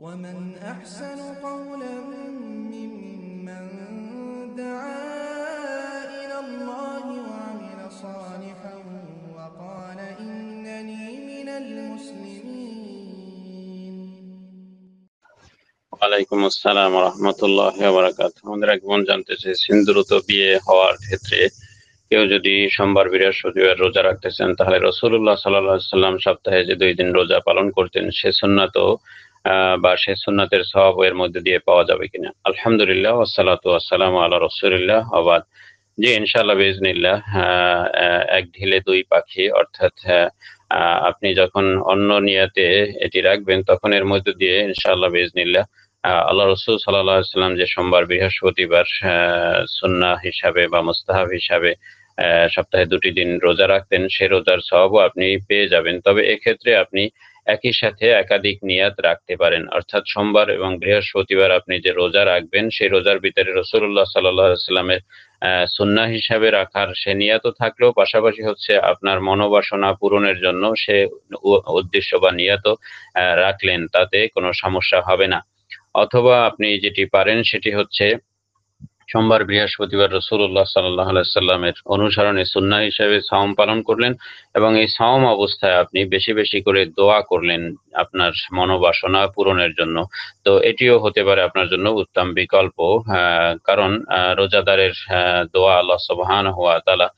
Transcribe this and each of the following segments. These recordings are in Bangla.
ومن أحسن قولا ممن دعا إلى الله وعمل صالحا وقال إنني من المسلمين আমাদের এক বোন জানতে বিয়ে হওয়ার ক্ষেত্রে কেউ যদি সোমবার বৃহস্পতিবার রোজা রাখতেছেন তাহলে রসুল্লাহ সাল্লাম সপ্তাহে যে দুই দিন রোজা পালন করতেন সে সুন্নাত বা সে সুন্নাতের সব এর মধ্যে দিয়ে পাওয়া যাবে কিনা আলহামদুলিল্লাহ ওসালাত আসসালাম আল্লাহ রসুলিল্লাহ আবাদ যে ইনশাল্লাহ বেজনিল্লাহ এক ঢিলে দুই পাখি অর্থাৎ আপনি যখন অন্য নিয়াতে এটি রাখবেন তখন এর মধ্যে দিয়ে ইনশাল্লাহ বেজনিল্লাহ আল্লাহ রসুল সাল্লাহ সাল্লাম যে সোমবার বৃহস্পতিবার সুন্না হিসাবে বা মুস্তাহাব হিসাবে সপ্তাহে দুটি দিন রোজা রাখতেন সে রোজার সবও আপনি পেয়ে যাবেন তবে এক্ষেত্রে আপনি একই সাথে একাধিক নিয়াত রাখতে পারেন অর্থাৎ সোমবার এবং বৃহস্পতিবার আপনি যে রোজা রাখবেন সেই রোজার ভিতরে রসুল্লাহ সাল্লামের সুন্না হিসাবে রাখার সে নিয়াত থাকলেও পাশাপাশি হচ্ছে আপনার মনোবাসনা পূরণের জন্য সে উদ্দেশ্য বা নিয়াত রাখলেন তাতে কোনো সমস্যা হবে না অথবা আপনি যেটি পারেন সেটি হচ্ছে সোমবার বৃহস্পতিবার রসুল্লাহ সাল্লামের অনুসরণে সুন্না হিসেবে সাওম পালন করলেন এবং এই সাওম অবস্থায় আপনি বেশি বেশি করে দোয়া করলেন আপনার মনোবাসনা পূরণের জন্য তো এটিও হতে পারে আপনার জন্য উত্তম বিকল্প কারণ রোজাদারের দোয়া আল্লাহ সবহান হওয়া তালা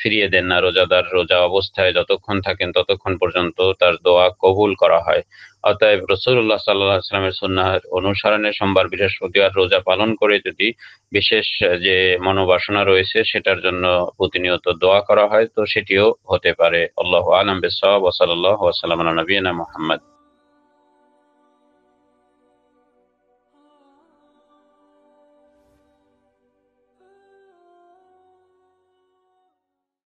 ফিরিয়ে দেন না রোজাদার রোজা অবস্থায় যতক্ষণ থাকেন ততক্ষণ পর্যন্ত তার দোয়া কবুল করা হয় অতএব রসুল্লাহ সাল্লাহ সাল্লামের সুন্নাহর অনুসরণে সোমবার বৃহস্পতিবার রোজা পালন করে যদি বিশেষ যে মনোবাসনা রয়েছে সেটার জন্য প্রতিনিয়ত দোয়া করা হয় তো সেটিও হতে পারে আল্লাহ আলম বেসব ওসাল্লাহ ওসালাম নবীনা মোহাম্মদ